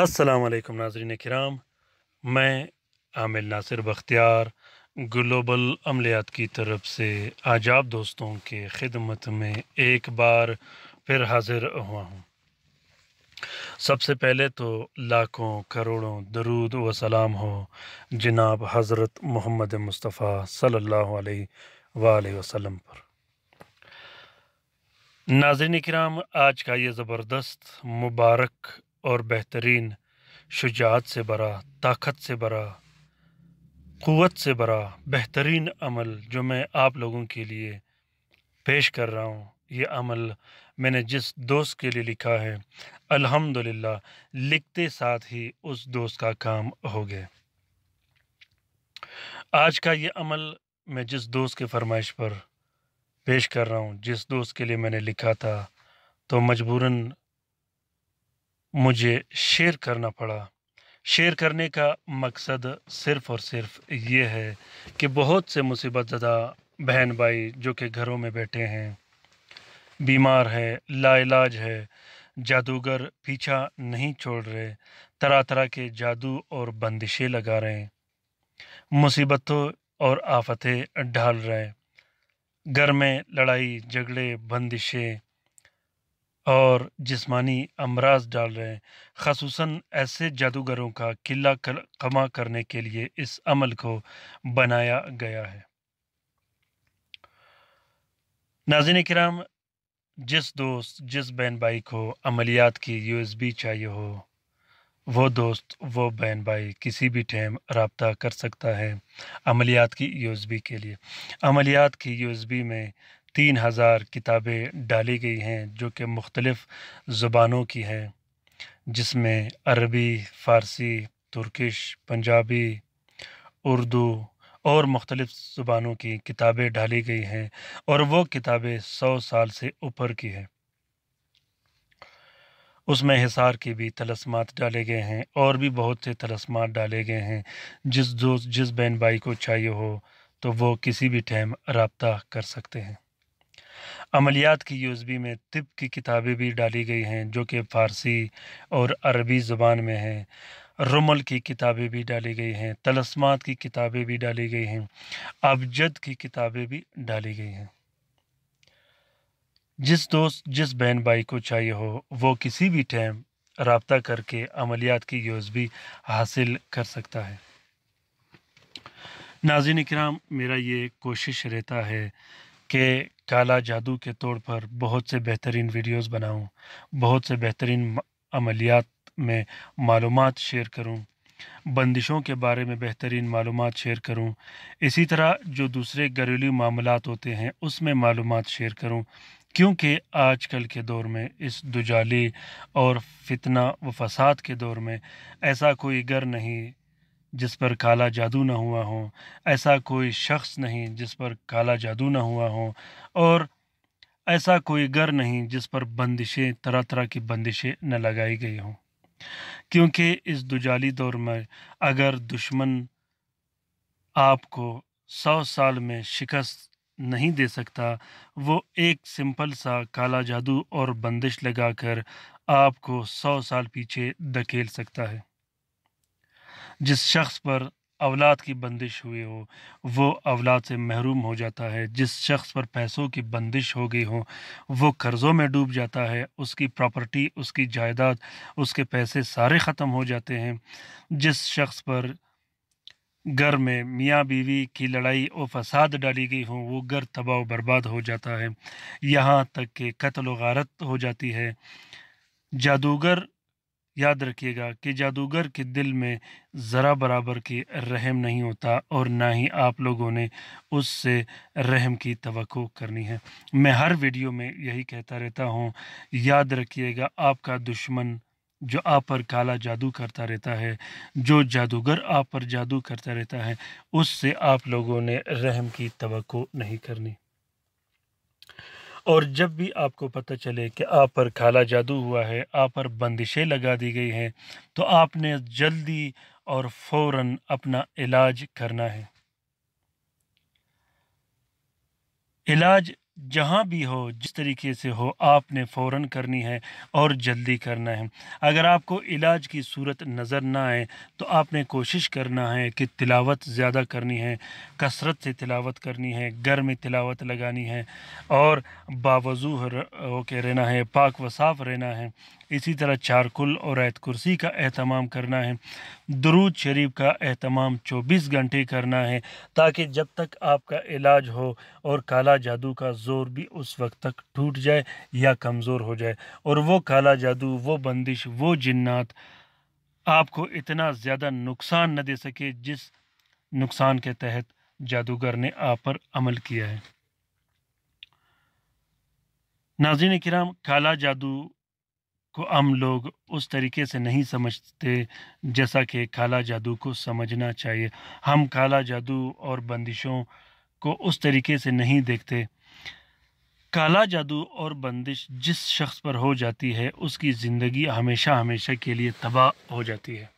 असलकम नाजरीन कराम मैं आमिर नासिर बख्तियार ग्लोबल अमलियात की तरफ से आजाब दोस्तों के खिदमत में एक बार फिर हाजिर हुआ हूँ सबसे पहले तो लाखों करोड़ों दरूद व सलाम हो जनाब हज़रत मोहम्मद मुस्तफ़ा सल्लल्लाहु अलैहि वसल्लम पर नाजरन कराम आज का ये ज़बरदस्त मुबारक और बेहतरीन शुजात से बरा ताकत से बरा क़वत से बरा बेहतरीन अमल जो मैं आप लोगों के लिए पेश कर रहा हूँ ये अमल मैंने जिस दोस्त के लिए लिखा है अल्हम्दुलिल्लाह लिखते साथ ही उस दोस्त का काम हो गया आज का ये अमल मैं जिस दोस्त के फरमाइश पर पेश कर रहा हूँ जिस दोस्त के लिए मैंने लिखा था तो मजबूरन मुझे शेयर करना पड़ा शेयर करने का मकसद सिर्फ़ और सिर्फ ये है कि बहुत से मुसीबत ज़दा बहन भाई जो कि घरों में बैठे हैं बीमार है लाइलाज है जादूगर पीछा नहीं छोड़ रहे तरह तरह के जादू और बंदिशें लगा रहे हैं मुसीबतों और आफतें ढाल रहे हैं घर में लड़ाई झगड़े बंदिशें और जिस्मानी अमराज डाल रहे हैं खसूस ऐसे जादूगरों का किला कमा करने के लिए इस अमल को बनाया गया है नाजिन कराम जिस दोस्त जिस बहन भाई को अमलियात की यूएसबी चाहिए हो वो दोस्त वो बहन भाई किसी भी टाइम रबता कर सकता है अमलियात की यूएसबी के लिए अमलियात की यूएसबी में तीन हज़ार किताबें डाली गई हैं जो कि मुख्तलफ़ ज़ुबानों की हैं जिसमें अरबी फ़ारसी तुर्किश पंजाबी उर्दू और मुख्तलिफ़ ज़ुबानों की किताबें डाली गई हैं और वो किताबें सौ साल से ऊपर की हैं उसमें हिसार के भी तलस्मात डाले गए हैं और भी बहुत से तलस्मात डाले गए हैं जिस दोस्त जिस बहन भाई को चाहिए हो तो वो किसी भी टाइम रबता कर सकते हैं अमलियात की यूजबी में तिब की किताबें भी डाली गई हैं जो कि फ़ारसी और अरबी ज़ुबान में हैं रुमल की किताबें भी डाली गई हैं तलस्मात की किताबें भी डाली गई हैं अबजद की किताबें भी डाली गई हैं जिस दोस्त जिस बहन भाई को चाहिए हो वो किसी भी टाइम रबता करके अमलियात की यूजबी हासिल कर सकता है नाजिन कराम मेरा ये कोशिश रहता है के काला जादू के तौर पर बहुत से बेहतरीन वीडियोस बनाऊं, बहुत से बेहतरीन अमलियात में मालूम शेयर करूं, बंदिशों के बारे में बेहतरीन मालूम शेयर करूं, इसी तरह जो दूसरे घरेलू मामला होते हैं उसमें मालूम शेयर करूं, क्योंकि आजकल के दौर में इस दुजाली और फितना व फसाद के दौर में ऐसा कोई घर नहीं जिस पर काला जादू ना हुआ हो ऐसा कोई शख्स नहीं जिस पर काला जादू ना हुआ हो और ऐसा कोई घर नहीं जिस पर बंदिशें तरह तरह की बंदिशें न लगाई गई हों क्योंकि इस दुजाली दौर में अगर दुश्मन आपको सौ साल में शिकस्त नहीं दे सकता वो एक सिंपल सा काला जादू और बंदिश लगाकर आपको सौ साल पीछे धकेल सकता है जिस शख्स पर अवलाद की बंदिश हुई हो वो अवलाद से महरूम हो जाता है जिस शख्स पर पैसों की बंदिश हो गई हो वो कर्ज़ों में डूब जाता है उसकी प्रॉपर्टी उसकी जायदाद उसके पैसे सारे ख़त्म हो जाते हैं जिस शख्स पर घर में मियाँ बीवी की लड़ाई और फसाद डाली गई हो वो घर तबाह बर्बाद हो जाता है यहाँ तक कि कत्ल गारत हो जाती है जादूगर याद रखिएगा कि जादूगर के दिल में ज़रा बराबर की रहम नहीं होता और ना ही आप लोगों ने उससे रहम की तो करनी है मैं हर वीडियो में यही कहता रहता हूँ याद रखिएगा आपका दुश्मन जो आप पर काला जादू करता रहता है जो जादूगर आप पर जादू करता रहता है उससे आप लोगों ने रहम की तो नहीं करनी और जब भी आपको पता चले कि आप पर खाला जादू हुआ है आप पर बंदिशें लगा दी गई हैं तो आपने जल्दी और फ़ौर अपना इलाज करना है इलाज जहाँ भी हो जिस तरीके से हो आपने फ़ौर करनी है और जल्दी करना है अगर आपको इलाज की सूरत नज़र ना आए तो आपने कोशिश करना है कि तिलावत ज़्यादा करनी है कसरत से तिलावत करनी है घर में तिलावत लगानी है और बावजूह होके रहना है पाक व साफ रहना है इसी तरह चारकुल और ऐत कुर्सी का अहतमाम करना है दरूद शरीफ का अहतमाम 24 घंटे करना है ताकि जब तक आपका इलाज हो और काला जादू का ज़ोर भी उस वक्त तक टूट जाए या कमज़ोर हो जाए और वो काला जादू वो बंदिश वो जन्ात आपको इतना ज़्यादा नुकसान न दे सके जिस नुकसान के तहत जादूगर ने आप पर अमल किया है नाजिन कराम काला जादू को हम लोग उस तरीके से नहीं समझते जैसा कि काला जादू को समझना चाहिए हम काला जादू और बंदिशों को उस तरीके से नहीं देखते काला जादू और बंदिश जिस शख्स पर हो जाती है उसकी ज़िंदगी हमेशा हमेशा के लिए तबाह हो जाती है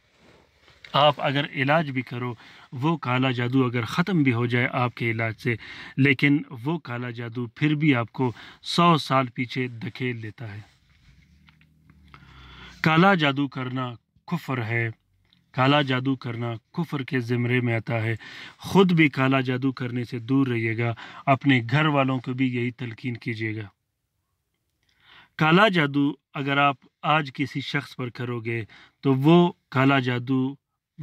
आप अगर इलाज भी करो वो काला जादू अगर ख़त्म भी हो जाए आपके इलाज से लेकिन वो काला जादू फिर भी आपको सौ साल पीछे धकेल लेता है काला जादू करना कुफर है काला जादू करना कुफर के ज़मरे में आता है ख़ुद भी काला जादू करने से दूर रहिएगा अपने घर वालों को भी यही तलकिन कीजिएगा काला जादू अगर आप आज किसी शख्स पर करोगे तो वो काला जादू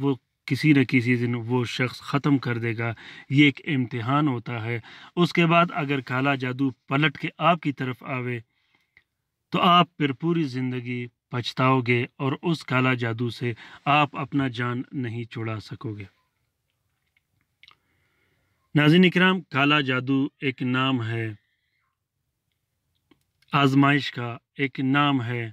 वो किसी न किसी दिन वो शख्स ख़त्म कर देगा ये एक इम्तिहान होता है उसके बाद अगर काला जादू पलट के आपकी तरफ आवे तो आप फिर पूरी ज़िंदगी पछताओगे और उस काला जादू से आप अपना जान नहीं छुड़ा सकोगे नाजिन इकराम काला जादू एक नाम है आजमाइश का एक नाम है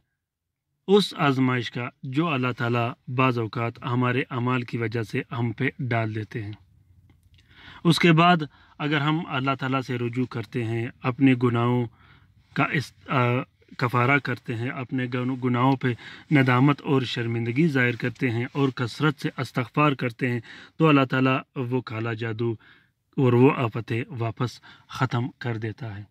उस आजमाइश का जो अल्लाह ताला बाज़ अवकात हमारे अमाल की वजह से हम पे डाल देते हैं उसके बाद अगर हम अल्लाह ताला से रुजू करते हैं अपने गुनाहों का इस आ, कफ़ारा करते हैं अपने गुनाहों पे नदामत और शर्मिंदगी ज़ाहिर करते हैं और कसरत से अस्तगफार करते हैं तो अल्लाह ताला वो काला जादू और वो आफतें वापस ख़त्म कर देता है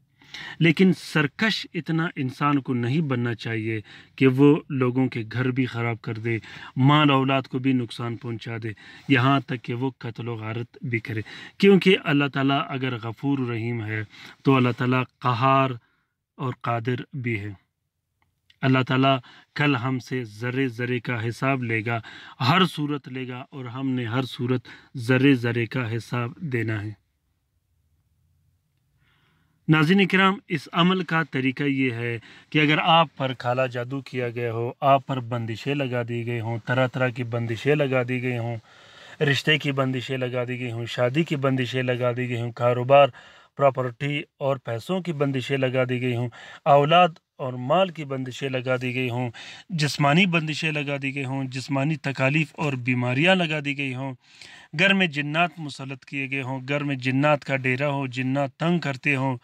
लेकिन सरकश इतना इंसान को नहीं बनना चाहिए कि वो लोगों के घर भी ख़राब कर दे माल औलाद को भी नुकसान पहुंचा दे यहाँ तक कि वो कत्ल गारत भी करे क्योंकि अल्लाह ताला अगर गफूर रहीम है तो अल्लाह ताला कहार और कादिर भी है अल्लाह ताला कल हमसे ज़र्रे ज़र्रे का हिसाब लेगा हर सूरत लेगा और हमने हर सूरत ज़र्रे ज़र्रे का हिसाब देना है नाजिन कराम इस अमल का तरीका ये है कि अगर आप पर काला जादू किया गया हो आप पर बंदिशें लगा दी गई हों तरह तरह की बंदिशें लगा दी गई हों रिश्ते की बंदिशें लगा दी गई हों शादी की बंदिशें लगा दी गई हों कारोबार प्रॉपर्टी और पैसों की बंदिशें लगा दी गई हों औलाद और माल की बंदिशें लगा दी गई हों जिस्मानी बंदिशें लगा दी गई हों जिस्मानी तकालीफ और बीमारियां लगा दी गई हों घर में जिन्नात मुसलत किए गए हों घर में जिन्नात का डेरा हो जिन्नात तंग करते हों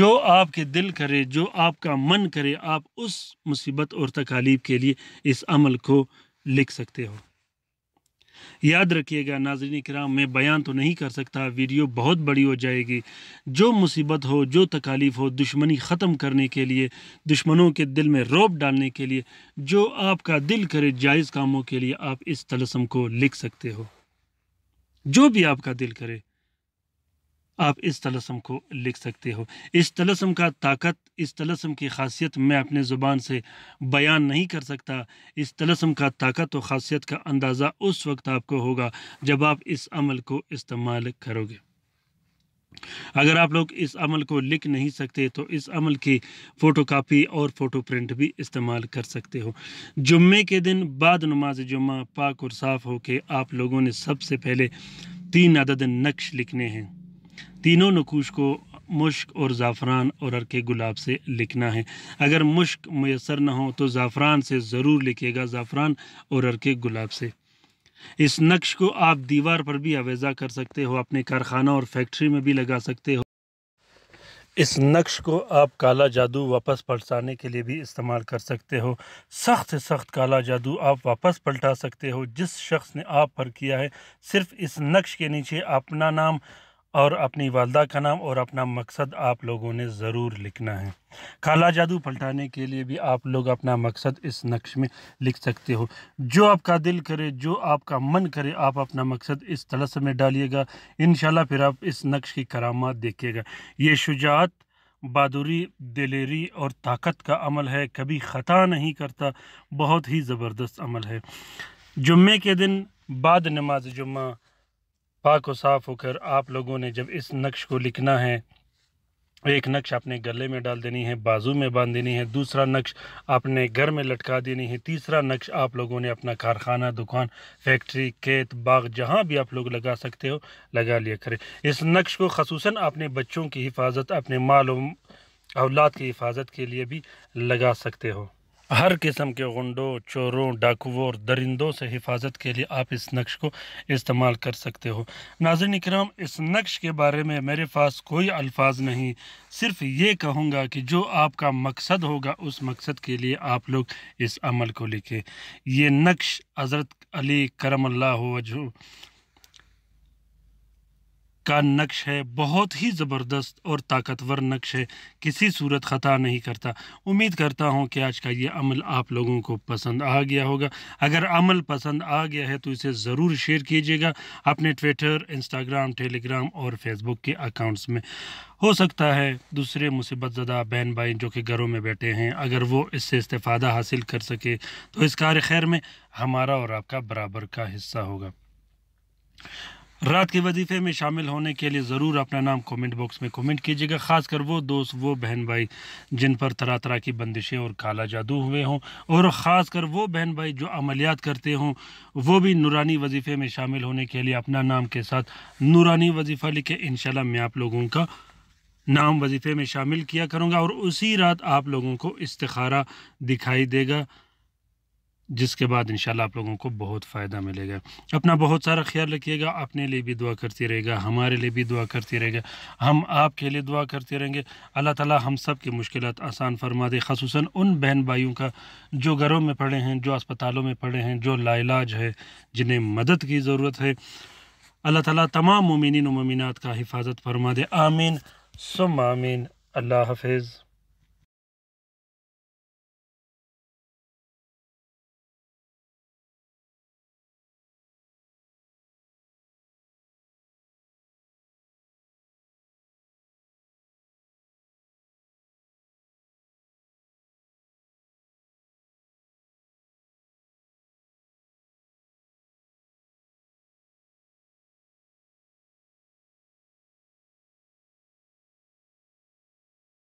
जो आपके दिल करे जो आपका मन करे आप उस मुसीबत और तकालीफ के लिए इस अमल को लिख सकते हो याद रखिएगा नाजरन कराम मैं बयान तो नहीं कर सकता वीडियो बहुत बड़ी हो जाएगी जो मुसीबत हो जो तकालीफ हो दुश्मनी ख़त्म करने के लिए दुश्मनों के दिल में रोब डालने के लिए जो आपका दिल करे जायज़ कामों के लिए आप इस तलसम को लिख सकते हो जो भी आपका दिल करे आप इस तलसम को लिख सकते हो इस तलसम का ताकत इस तलसम की खासियत मैं अपने ज़ुबान से बयान नहीं कर सकता इस तलसम का ताकत और ख़ासियत का अंदाज़ा उस वक्त आपको होगा जब आप इस अमल को इस्तेमाल करोगे अगर आप लोग इस अमल को लिख नहीं सकते तो इस अमल की फ़ोटो कापी और फ़ोटो प्रिंट भी इस्तेमाल कर सकते हो जुम्मे के दिन बाद नमाज जुम्मा पाक और साफ़ होके आप लोगों ने सबसे पहले तीन अदद नक्श लिखने हैं तीनों नकूश को मुश्क और ज़ाफ़रान और अरके गुलाब से लिखना है अगर मुश्क मैसर ना हो तो ज़ाफ़रान से ज़रूर लिखिएगा ज़ाफ़रान और अरके गुलाब से इस नक्श को आप दीवार पर भी आवेज़ा कर सकते हो अपने कारखाना और फैक्ट्री में भी लगा सकते हो इस नक्श को आप काला जादू वापस पलटाने के लिए भी इस्तेमाल कर सकते हो सख्त से सख्त काला जादू आप वापस पलटा सकते हो जिस शख्स ने आप पर किया है सिर्फ इस नक्श के नीचे अपना नाम और अपनी वालदा का नाम और अपना मकसद आप लोगों ने ज़रूर लिखना है काला जादू पलटाने के लिए भी आप लोग अपना मकसद इस नक्श में लिख सकते हो जो आपका दिल करे जो आपका मन करे आप अपना मकसद इस तलस में डालिएगा इन फिर आप इस नक्श की करामात देखिएगा ये शुजात बहादुरी दिलेरी और ताकत का अमल है कभी ख़ता नहीं करता बहुत ही ज़बरदस्त अमल है जुम्मे के दिन बाद नमाज जुम्मा पाक व साफ़ होकर आप लोगों ने जब इस नक्श को लिखना है एक नक्श आपने गले में डाल देनी है बाजू में बांध देनी है दूसरा नक्श आपने घर में लटका देनी है तीसरा नक्श आप लोगों ने अपना कारखाना दुकान फैक्ट्री खेत बाग जहाँ भी आप लोग लगा सकते हो लगा लिया करें इस नक्श को खसूस अपने बच्चों की हिफाजत अपने माल औलाद की हिफाजत के लिए भी लगा सकते हो हर किस्म के गुंडों चोरों डाकुओं और दरिंदों से हिफाजत के लिए आप इस नक्श को इस्तेमाल कर सकते हो नाजन इक्राम इस नक्श के बारे में मेरे पास कोई अल्फाज नहीं सिर्फ ये कहूँगा कि जो आपका मकसद होगा उस मकसद के लिए आप लोग इस अमल को लिखें ये नक्श हज़रत अली करमल्ला वजू का नक्श है बहुत ही ज़बरदस्त और ताकतवर नक्श है किसी सूरत ख़ता नहीं करता उम्मीद करता हूँ कि आज का ये अमल आप लोगों को पसंद आ गया होगा अगर अमल पसंद आ गया है तो इसे ज़रूर शेयर कीजिएगा अपने ट्विटर इंस्टाग्राम टेलीग्राम और फेसबुक के अकाउंट्स में हो सकता है दूसरे मुसीबत ज़दा बहन भाई जो कि घरों में बैठे हैं अगर वो इससे इस्तः हासिल कर सके तो इस कार खैर में हमारा और आपका बराबर का हिस्सा होगा रात के वजीफे में शामिल होने के लिए ज़रूर अपना नाम कमेंट बॉक्स में कमेंट कीजिएगा खासकर वो दोस्त वो बहन भाई जिन पर तरह तरह की बंदिशें और काला जादू हुए हों और ख़ासकर वो बहन भाई जो अमलियात करते हों वो भी नूरानी वजीफ़े में शामिल होने के लिए अपना नाम के साथ नूरानी वजीफ़ा लिखे इन मैं आप लोगों का नाम वजीफ़े में शामिल किया करूँगा और उसी रात आप लोगों को इस्तारा दिखाई देगा जिसके बाद इन आप लोगों को बहुत फ़ायदा मिलेगा अपना बहुत सारा ख्याल रखिएगा अपने लिए भी दुआ करती रहेगा हमारे लिए भी दुआ करती रहेगा हम आपके लिए दुआ करते रहेंगे अल्लाह ताला हम सब की मुश्किल आसान फरमा दे खसूस उन बहन भाइयों का जो घरों में पड़े हैं जो अस्पतालों में पड़े हैं जो लाइलाज है जिन्हें मदद की ज़रूरत है अल्लाह ताली तमाम ममिन ममिनत का हिफाजत फरमा दे आमीन सुम आमीन अल्लाह हाफिज़